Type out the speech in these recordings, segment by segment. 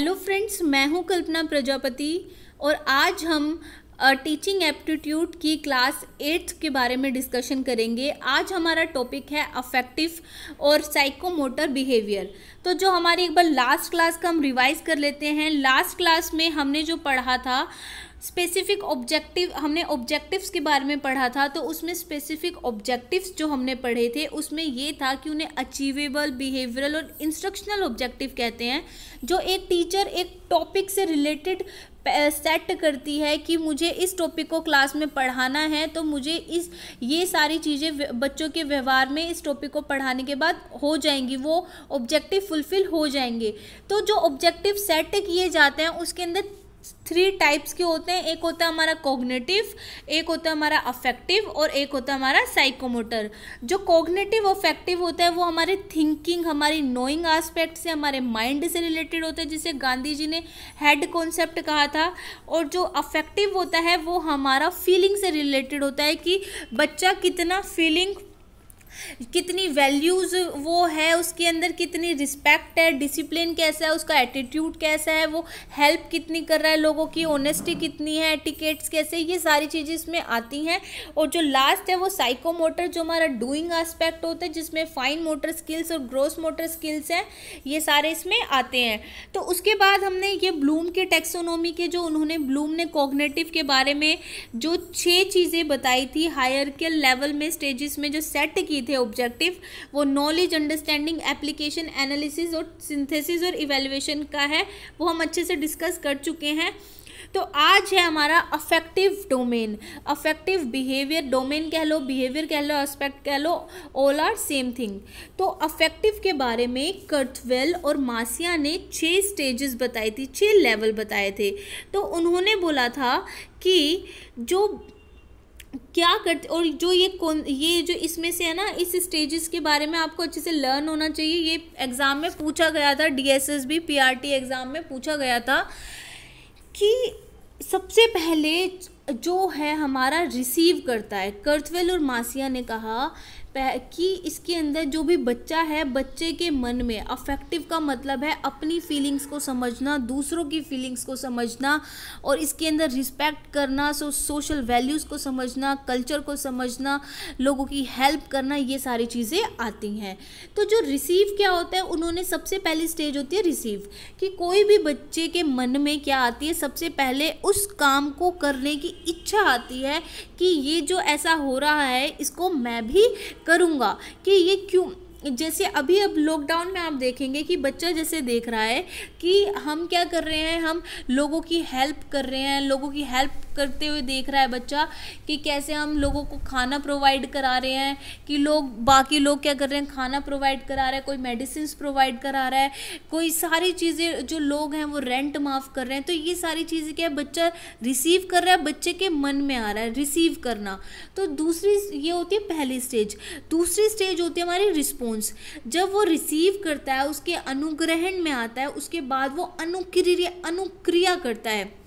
hello friends मैं हूं कल्पना प्रजापति और आज हम टीचिंग एप्टीट्यूड की क्लास एट्थ के बारे में डिस्कशन करेंगे आज हमारा टॉपिक है अफेक्टिव और साइकोमोटर बिहेवियर तो जो हमारी एक बार लास्ट क्लास का हम रिवाइज़ कर लेते हैं लास्ट क्लास में हमने जो पढ़ा था स्पेसिफिक ऑब्जेक्टिव हमने ऑब्जेक्टिव्स के बारे में पढ़ा था तो उसमें स्पेसिफिक ऑब्जेक्टिव्स जो हमने पढ़े थे उसमें ये था कि उन्हें अचीवेबल बिहेवियरल और इंस्ट्रक्शनल ऑब्जेक्टिव कहते हैं जो एक टीचर एक टॉपिक से रिलेटेड सेट करती है कि मुझे इस टॉपिक को क्लास में पढ़ाना है तो मुझे इस ये सारी चीज़ें बच्चों के व्यवहार में इस टॉपिक को पढ़ाने के बाद हो जाएंगी वो ऑब्जेक्टिव फुलफिल हो जाएंगे तो जो ऑब्जेक्टिव सेट किए जाते हैं उसके अंदर थ्री टाइप्स के होते हैं एक होता है हमारा कोग्नेटिव एक होता है हमारा अफेक्टिव और एक होता है हमारा साइकोमोटर जो कोग्नेटिव अफेक्टिव होता है वो हमारे थिंकिंग हमारी नोइंग आस्पेक्ट से हमारे माइंड से रिलेटेड होता है जिसे गांधी जी ने हेड कॉन्सेप्ट कहा था और जो अफेक्टिव होता है वो हमारा फीलिंग से रिलेटेड होता है कि बच्चा कितना फीलिंग कितनी वैल्यूज़ वो है उसके अंदर कितनी रिस्पेक्ट है डिसिप्लिन कैसा है उसका एटीट्यूड कैसा है वो हेल्प कितनी कर रहा है लोगों की ओनेस्टी कितनी है टिकेट्स कैसे ये सारी चीज़ें इसमें आती हैं और जो लास्ट है वो साइको मोटर जो हमारा डूइंग आस्पेक्ट होता है जिसमें फाइन मोटर स्किल्स और ग्रोस मोटर स्किल्स हैं ये सारे इसमें आते हैं तो उसके बाद हमने ये ब्लूम के टेक्सोनोमी के जो उन्होंने ब्लूम ने कॉग्नेटिव के बारे में जो छः चीज़ें बताई थी हायर के लेवल में स्टेजेस में जो सेट की ही थे ऑब्जेक्टिव वो नॉलेज अंडरस्टैंडिंग एप्लीकेशन एनालिसिस और सिंथेसिस और इवेल्युएशन का है वो हम अच्छे से डिस्कस कर चुके हैं तो आज है हमारा affective domain affective behaviour domain कह लो बिहेवियर कह लो एस्पेक्ट कह लो ऑल आर सेम थिंग तो अफेक्टिव के बारे में कर्थवेल और मासिया ने छह स्टेजेस बताई थी छह लेवल बताए थे तो उन्होंने बोला था कि जो क्या करते और जो ये कौन ये जो इसमें से है ना इस स्टेजेस के बारे में आपको अच्छे से लर्न होना चाहिए ये एग्ज़ाम में पूछा गया था डीएसएस भी पीआरटी एग्ज़ाम में पूछा गया था कि सबसे पहले जो है हमारा रिसीव करता है कर्तवेल और मासिया ने कहा कि इसके अंदर जो भी बच्चा है बच्चे के मन में अफेक्टिव का मतलब है अपनी फीलिंग्स को समझना दूसरों की फीलिंग्स को समझना और इसके अंदर रिस्पेक्ट करना सो सोशल वैल्यूज़ को समझना कल्चर को समझना लोगों की हेल्प करना ये सारी चीज़ें आती हैं तो जो रिसीव क्या होता है उन्होंने सबसे पहली स्टेज होती है रिसीव कि कोई भी बच्चे के मन में क्या आती है सबसे पहले उस काम को करने की इच्छा आती है कि ये जो ऐसा हो रहा है इसको मैं भी करूँगा कि ये क्यों जैसे अभी अब लॉकडाउन में आप देखेंगे कि बच्चा जैसे देख रहा है कि हम क्या कर रहे हैं हम लोगों की हेल्प कर रहे हैं लोगों की हेल्प करते हुए देख रहा है बच्चा कि कैसे हम लोगों को खाना प्रोवाइड करा रहे हैं कि लोग बाकी लोग क्या कर रहे हैं खाना प्रोवाइड करा रहे हैं कोई मेडिसिन प्रोवाइड करा रहा है कोई सारी चीज़ें जो लोग हैं वो रेंट माफ़ कर रहे हैं तो ये सारी चीज़ें क्या है बच्चा रिसीव कर रहा है बच्चे के मन में आ रहा है रिसीव करना तो दूसरी ये होती है पहली स्टेज दूसरी स्टेज होती है हमारी रिस्पॉन्स रेस्पॉन्स जब वो रिसीव करता है उसके अनुग्रहण में आता है उसके बाद वो अनुक्रिया अनुक्रिया करता है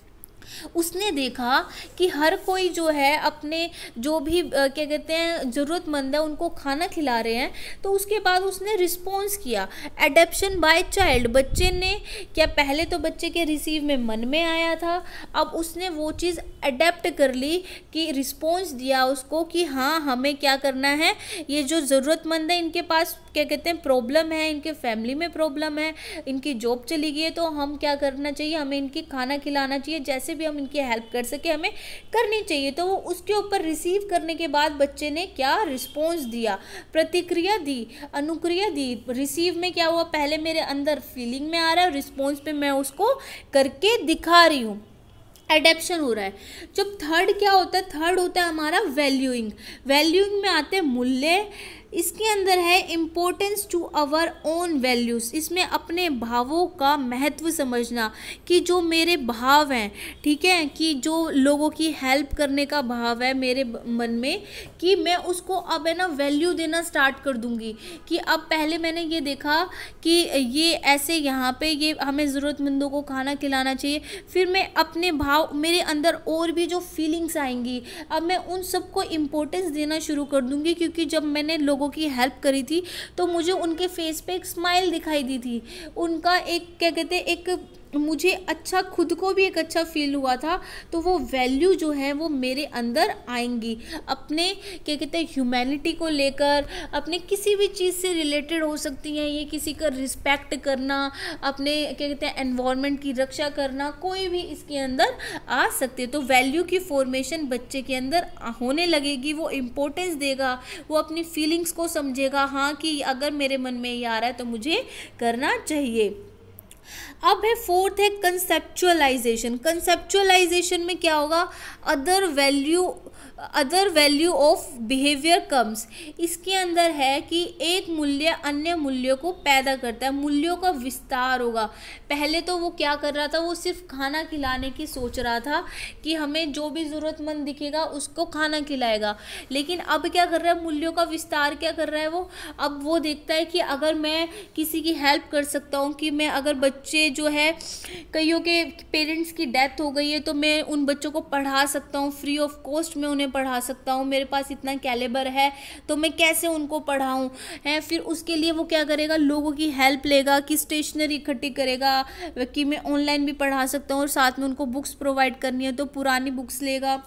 उसने देखा कि हर कोई जो है अपने जो भी क्या कहते हैं ज़रूरतमंद है उनको खाना खिला रहे हैं तो उसके बाद उसने रिस्पॉन्स किया एडेप्शन बाय चाइल्ड बच्चे ने क्या पहले तो बच्चे के रिसीव में मन में आया था अब उसने वो चीज़ अडेप्ट कर ली कि रिस्पॉन्स दिया उसको कि हाँ हमें क्या करना है ये जो ज़रूरतमंद है इनके पास क्या कहते हैं प्रॉब्लम है इनके फैमिली में प्रॉब्लम है इनकी जॉब चली गई है तो हम क्या करना चाहिए हमें इनकी खाना खिलाना चाहिए जैसे से भी हम इनकी हेल्प कर सके हमें करनी चाहिए तो वो उसके ऊपर रिसीव करने के बाद बच्चे ने क्या रिस्पॉन्स दिया प्रतिक्रिया दी अनुक्रिया दी रिसीव में क्या हुआ पहले मेरे अंदर फीलिंग में आ रहा है रिस्पॉन्स पे मैं उसको करके दिखा रही हूँ एडेप्शन हो रहा है जब थर्ड क्या होता है थर्ड होता है हमारा वैल्यूइंग वैल्यूइंग में आते हैं मूल्य इसके अंदर है importance to our own values इसमें अपने भावों का महत्व समझना कि जो मेरे भाव हैं ठीक है कि जो लोगों की हेल्प करने का भाव है मेरे मन में कि मैं उसको अब है ना वैल्यू देना स्टार्ट कर दूँगी कि अब पहले मैंने ये देखा कि ये ऐसे यहाँ पे ये हमें ज़रूरतमंदों को खाना खिलाना चाहिए फिर मैं अपने भाव मेरे अंदर और भी जो फीलिंग्स आएंगी अब मैं उन सबको इम्पोर्टेंस देना शुरू कर दूँगी क्योंकि जब मैंने लोगों लोगों की हेल्प करी थी तो मुझे उनके फेस पे एक स्माइल दिखाई दी थी उनका एक क्या कहते एक तो मुझे अच्छा खुद को भी एक अच्छा फील हुआ था तो वो वैल्यू जो है वो मेरे अंदर आएंगी अपने क्या कहते हैं ह्यूमैनिटी को लेकर अपने किसी भी चीज़ से रिलेटेड हो सकती हैं ये किसी का रिस्पेक्ट करना अपने क्या कहते हैं एनवायरनमेंट की रक्षा करना कोई भी इसके अंदर आ सकती है तो वैल्यू की फॉर्मेशन बच्चे के अंदर होने लगेगी वो इम्पोर्टेंस देगा वो अपनी फीलिंग्स को समझेगा हाँ कि अगर मेरे मन में ये आ रहा है तो मुझे करना चाहिए अब है फोर्थ है कंसेप्चुअलाइजेशन कंसेप्चुअलाइजेशन में क्या होगा other value other value of behaviour comes इसके अंदर है कि एक मूल्य अन्य मूल्यों को पैदा करता है मूल्यों का विस्तार होगा पहले तो वो क्या कर रहा था वो सिर्फ खाना खिलाने की सोच रहा था कि हमें जो भी ज़रूरतमंद दिखेगा उसको खाना खिलाएगा लेकिन अब क्या कर रहा है मूल्यों का विस्तार क्या कर रहा है वो अब वो देखता है कि अगर मैं किसी की हेल्प कर सकता हूँ कि मैं अगर बच्चे जो है कईयों के पेरेंट्स की डेथ हो गई है तो मैं उन बच्चों को पढ़ा सकता हूँ फ्री ऑफ कॉस्ट में उन्हें पढ़ा सकता हूँ मेरे पास इतना कैलेबर है तो मैं कैसे उनको पढ़ाऊँ है फिर उसके लिए वो क्या करेगा लोगों की हेल्प लेगा कि स्टेशनरी इकट्ठी करेगा कि मैं ऑनलाइन भी पढ़ा सकता हूँ और साथ में उनको बुक्स प्रोवाइड करनी है तो पुरानी बुक्स लेगा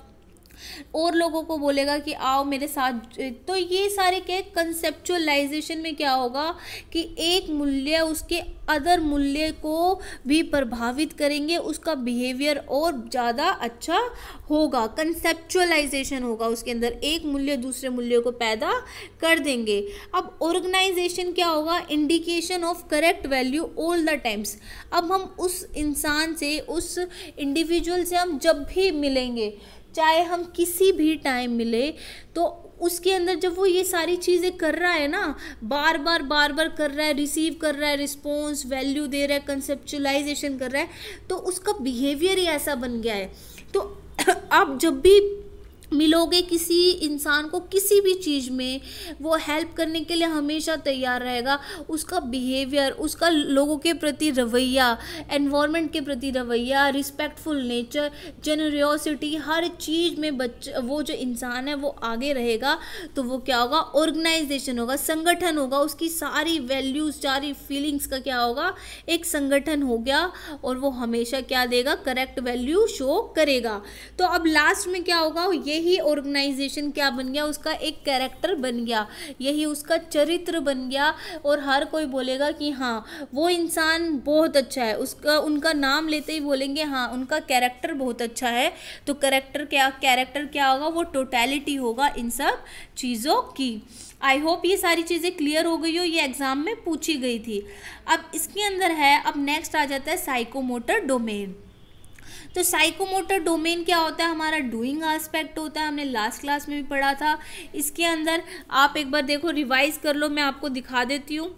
और लोगों को बोलेगा कि आओ मेरे साथ तो ये सारे के कंसेप्चुअलाइजेशन में क्या होगा कि एक मूल्य उसके अदर मूल्य को भी प्रभावित करेंगे उसका बिहेवियर और ज़्यादा अच्छा होगा कंसेप्चुअलाइजेशन होगा उसके अंदर एक मूल्य दूसरे मूल्य को पैदा कर देंगे अब ऑर्गेनाइजेशन क्या होगा indication of correct value all the times अब हम उस इंसान से उस इंडिविजुअल से हम जब भी मिलेंगे चाहे हम किसी भी टाइम मिले तो उसके अंदर जब वो ये सारी चीज़ें कर रहा है ना बार बार बार बार कर रहा है रिसीव कर रहा है रिस्पॉन्स वैल्यू दे रहा है कंसेप्चुलाइजेशन कर रहा है तो उसका बिहेवियर ही ऐसा बन गया है तो आप जब भी मिलोगे किसी इंसान को किसी भी चीज़ में वो हेल्प करने के लिए हमेशा तैयार रहेगा उसका बिहेवियर उसका लोगों के प्रति रवैया एनवायरनमेंट के प्रति रवैया रिस्पेक्टफुल नेचर जेनरियोसिटी हर चीज़ में बच वो जो इंसान है वो आगे रहेगा तो वो क्या होगा ऑर्गेनाइजेशन होगा संगठन होगा उसकी सारी वैल्यूज सारी फीलिंग्स का क्या होगा एक संगठन हो गया और वो हमेशा क्या देगा करेक्ट वैल्यू शो करेगा तो अब लास्ट में क्या होगा ये ही ऑर्गेनाइजेशन क्या बन गया उसका एक कैरेक्टर बन गया यही उसका चरित्र बन गया और हर कोई बोलेगा कि हाँ वो इंसान बहुत अच्छा है उसका उनका नाम लेते ही बोलेंगे हाँ उनका कैरेक्टर बहुत अच्छा है तो करेक्टर क्या कैरेक्टर क्या होगा वो टोटैलिटी होगा इन सब चीज़ों की आई होप ये सारी चीज़ें क्लियर हो गई हो ये एग्ज़ाम में पूछी गई थी अब इसके अंदर है अब नेक्स्ट आ जाता है साइकोमोटर डोमेन तो साइकोमोटर डोमेन क्या होता है हमारा डूइंग आस्पेक्ट होता है हमने लास्ट क्लास में भी पढ़ा था इसके अंदर आप एक बार देखो रिवाइज कर लो मैं आपको दिखा देती हूँ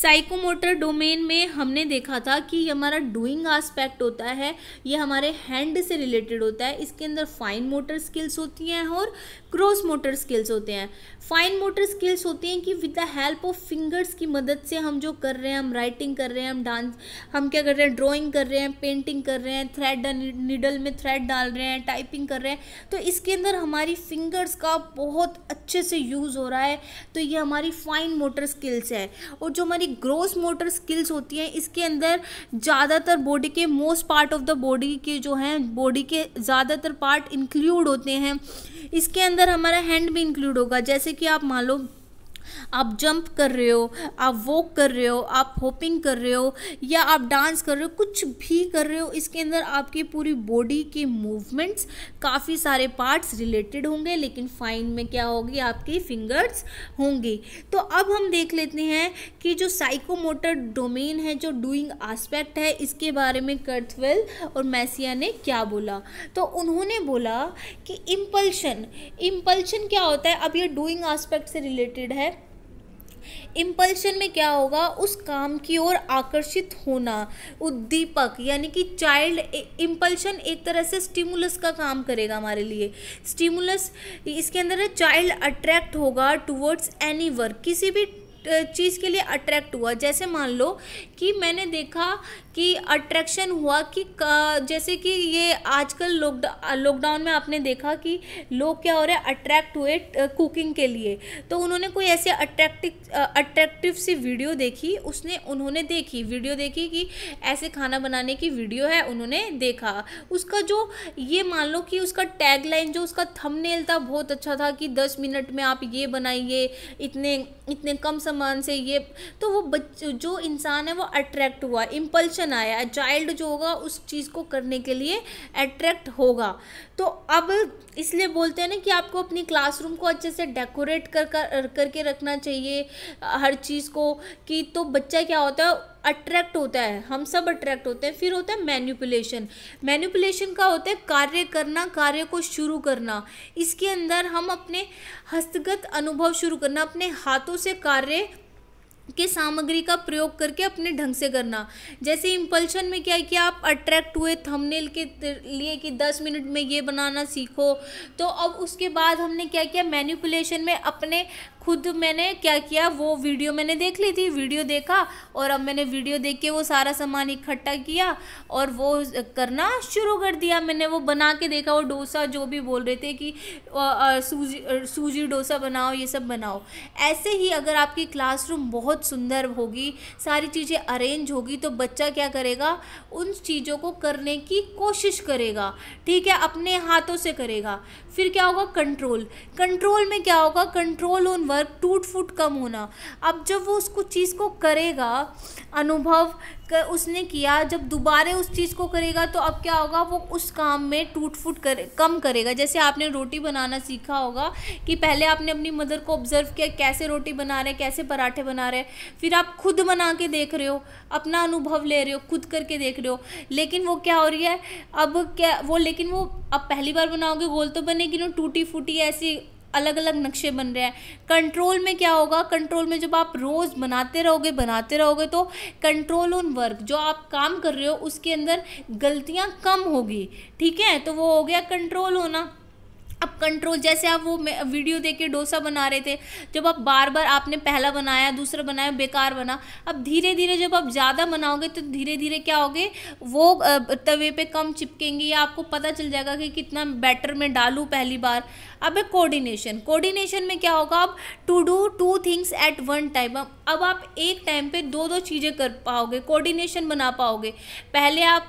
साइकोमोटर डोमेन में हमने देखा था कि ये हमारा डूइंग आस्पेक्ट होता है ये हमारे हैंड से रिलेटेड होता है इसके अंदर फाइन मोटर स्किल्स होती हैं और क्रॉस मोटर स्किल्स होते हैं फाइन मोटर स्किल्स होती हैं कि with the help of fingers की मदद से हम जो कर रहे हैं हम राइटिंग कर रहे हैं हम डांस हम क्या कर रहे हैं ड्राइंग कर रहे हैं पेंटिंग कर रहे हैं थ्रेड निडल में थ्रेड डाल रहे हैं टाइपिंग कर रहे हैं तो इसके अंदर हमारी फिंगर्स का बहुत अच्छे से यूज़ हो रहा है तो ये हमारी फाइन मोटर स्किल्स है और जो हमारी हमारी ग्रोस मोटर स्किल्स होती हैं इसके अंदर ज़्यादातर बॉडी के most part of the body के जो हैं बॉडी के ज़्यादातर पार्ट इंक्लूड होते हैं इसके अंदर हमारा हैंड भी इंक्लूड होगा जैसे कि आप मान लो आप जंप कर रहे हो आप वॉक कर रहे हो आप होपिंग कर रहे हो या आप डांस कर रहे हो कुछ भी कर रहे हो इसके अंदर आपकी पूरी बॉडी के मूवमेंट्स काफ़ी सारे पार्ट्स रिलेटेड होंगे लेकिन फाइन में क्या होगी आपकी फिंगर्स होंगी तो अब हम देख लेते हैं कि जो साइकोमोटर डोमेन है जो डूइंग आस्पेक्ट है इसके बारे में कर्थवेल और मैसिया ने क्या बोला तो उन्होंने बोला कि इम्पल्शन इम्पल्शन क्या होता है अब ये डूइंग आस्पेक्ट से रिलेटेड है इम्पल्शन में क्या होगा उस काम की ओर आकर्षित होना उद्दीपक यानी कि चाइल्ड इम्पल्शन एक तरह से स्टिमुलस का काम करेगा हमारे लिए स्टिमुलस इसके अंदर चाइल्ड अट्रैक्ट होगा टुवर्ड्स एनी वर्क किसी भी चीज़ के लिए अट्रैक्ट हुआ जैसे मान लो कि मैंने देखा कि अट्रैक्शन हुआ कि जैसे कि ये आजकल लॉकडाउन लॉकडाउन में आपने देखा कि लोग क्या हो रहे हैं अट्रैक्ट हुए कुकिंग के लिए तो उन्होंने कोई ऐसे अट्रैक्टिव अट्रैक्टिव सी वीडियो देखी उसने उन्होंने देखी वीडियो देखी कि ऐसे खाना बनाने की वीडियो है उन्होंने देखा उसका जो ये मान लो कि उसका टैगलाइन जो उसका थमनेल था बहुत अच्छा था कि दस मिनट में आप ये बनाइए इतने इतने कम सामान से ये तो वो बच जो इंसान है वो अट्रैक्ट हुआ इम्पल्शन आया चाइल्ड जो होगा उस चीज़ को करने के लिए अट्रैक्ट होगा तो अब इसलिए बोलते हैं ना कि आपको अपनी क्लासरूम को अच्छे से डेकोरेट कर कर करके रखना चाहिए हर चीज़ को कि तो बच्चा क्या होता है अट्रैक्ट होता है हम सब अट्रैक्ट होते हैं फिर होता है मैन्यूपुलेशन मैन्यूपुलेशन का होता है कार्य करना कार्य को शुरू करना इसके अंदर हम अपने हस्तगत अनुभव शुरू करना अपने हाथों से कार्य के सामग्री का प्रयोग करके अपने ढंग से करना जैसे इम्पल्शन में क्या है कि आप अट्रैक्ट हुए थंबनेल के लिए कि दस मिनट में ये बनाना सीखो तो अब उसके बाद हमने क्या किया मैनिपुलेशन में अपने खुद मैंने क्या किया वो वीडियो मैंने देख ली थी वीडियो देखा और अब मैंने वीडियो देख के वो सारा सामान इकट्ठा किया और वो करना शुरू कर दिया मैंने वो बना के देखा वो डोसा जो भी बोल रहे थे कि सूजी सूजी डोसा बनाओ ये सब बनाओ ऐसे ही अगर आपकी क्लासरूम बहुत सुंदर होगी सारी चीज़ें अरेंज होगी तो बच्चा क्या करेगा उन चीज़ों को करने की कोशिश करेगा ठीक है अपने हाथों से करेगा फिर क्या होगा कंट्रोल कंट्रोल में क्या होगा कंट्रोल उन वर्क पर टूट फूट कम होना अब जब वो उसको चीज़ को करेगा अनुभव कर उसने किया जब दोबारा उस चीज़ को करेगा तो अब क्या होगा वो उस काम में टूट फूट कर कम करेगा जैसे आपने रोटी बनाना सीखा होगा कि पहले आपने अपनी मदर को ऑब्ज़र्व किया कैसे रोटी बना रहे कैसे पराठे बना रहे फिर आप खुद बना के देख रहे हो अपना अनुभव ले रहे हो खुद करके देख रहे हो लेकिन वो क्या हो रही है अब क्या वो लेकिन वो अब पहली बार बनाओगे गोल तो बनेगी ना टूटी फूटी ऐसी अलग अलग नक्शे बन रहे हैं कंट्रोल में क्या होगा कंट्रोल में जब आप रोज़ बनाते रहोगे बनाते रहोगे तो कंट्रोल ऑन वर्क जो आप काम कर रहे हो उसके अंदर गलतियाँ कम होगी ठीक है तो वो हो गया कंट्रोल होना अब कंट्रोल जैसे आप वो वीडियो देख के डोसा बना रहे थे जब आप बार बार आपने पहला बनाया दूसरा बनाया बेकार बना अब धीरे धीरे जब आप ज़्यादा बनाओगे तो धीरे धीरे क्या होगे वो तवे पे कम चिपकेंगे या आपको पता चल जाएगा कि कितना बैटर में डालूँ पहली बार अब है कोऑर्डिनेशन कोऑर्डिनेशन में क्या होगा आप to do two things at one time अब आप एक टाइम पे दो दो चीज़ें कर पाओगे कोऑर्डिनेशन बना पाओगे पहले आप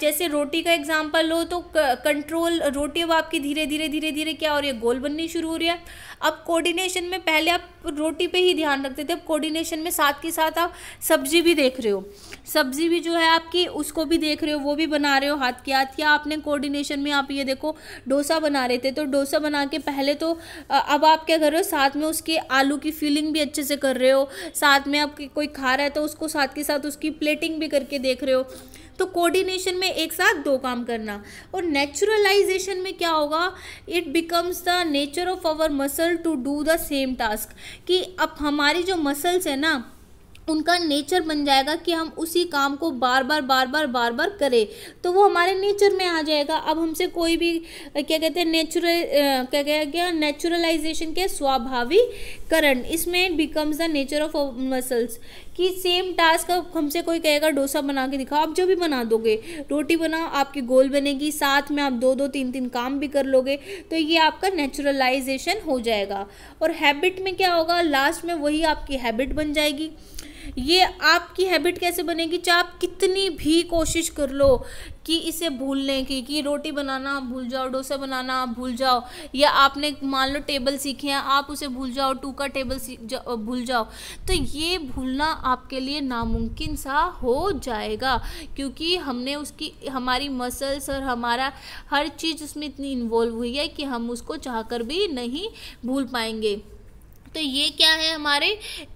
जैसे रोटी का एग्जाम्पल लो तो कंट्रोल रोटी अब आपकी धीरे धीरे धीरे धीरे धीरे क्या हो रही है गोल बननी शुरू हो रही है अब कोऑर्डिनेशन में पहले आप रोटी पे ही ध्यान रखते थे अब कोऑर्डिनेशन में साथ के साथ आप सब्जी भी देख रहे हो सब्जी भी जो है आपकी उसको भी देख रहे हो वो भी बना रहे हो हाथ के हाथ या आपने कोऑर्डिनेशन में आप ये देखो डोसा बना रहे थे तो डोसा बना के पहले तो अब आप क्या कर रहे हो साथ में उसके आलू की फीलिंग भी अच्छे से कर रहे हो साथ में आपके कोई खा रहा है तो उसको साथ के साथ उसकी प्लेटिंग भी करके देख रहे हो तो कोऑर्डिनेशन में एक साथ दो काम करना और नेचुरलाइजेशन में क्या होगा it becomes the nature of our muscle to do the same task कि अब हमारी जो मसल्स है ना उनका नेचर बन जाएगा कि हम उसी काम को बार बार बार बार बार बार करें तो वो हमारे नेचर में आ जाएगा अब हमसे कोई भी क्या कहते हैं नेचुरल क्या कह गया नेचुरलाइजेशन के स्वाभाविकरण इसमें becomes the nature of muscles कि सेम टास्क अब हमसे कोई कहेगा डोसा बना के दिखाओ आप जो भी बना दोगे रोटी बनाओ आपकी गोल बनेगी साथ में आप दो दो तीन तीन काम भी कर लोगे तो ये आपका नेचुरलाइजेशन हो जाएगा और हैबिट में क्या होगा लास्ट में वही आपकी हैबिट बन जाएगी ये आपकी हैबिट कैसे बनेगी चाहे आप कितनी भी कोशिश कर लो कि इसे भूलने की कि रोटी बनाना भूल जाओ डोसा बनाना भूल जाओ या आपने मान लो टेबल सीखे हैं आप उसे भूल जाओ टू का टेबल जा, भूल जाओ तो ये भूलना आपके लिए नामुमकिन सा हो जाएगा क्योंकि हमने उसकी हमारी मसल्स और हमारा हर चीज़ उसमें इतनी इन्वॉल्व हुई है कि हम उसको चाह भी नहीं भूल पाएंगे तो ये क्या है हमारे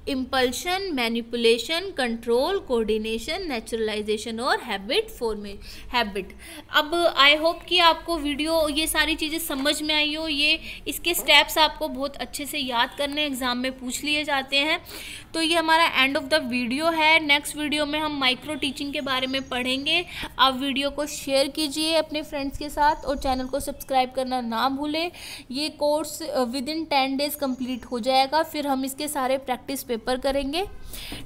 impulsion manipulation control coordination naturalization और हैबिट फॉर्मे हैबिट अब आई होप कि आपको वीडियो ये सारी चीज़ें समझ में आई हो ये इसके स्टेप्स आपको बहुत अच्छे से याद करने एग्ज़ाम में पूछ लिए जाते हैं तो ये हमारा एंड ऑफ द वीडियो है नेक्स्ट वीडियो में हम माइक्रो टीचिंग के बारे में पढ़ेंगे आप वीडियो को शेयर कीजिए अपने फ्रेंड्स के साथ और चैनल को सब्सक्राइब करना ना भूलें ये course within ten days complete हो जाएगा जाएगा फिर हम इसके सारे प्रैक्टिस पेपर करेंगे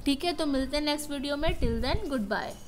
ठीक है तो मिलते हैं नेक्स्ट वीडियो में टिल देन गुड बाय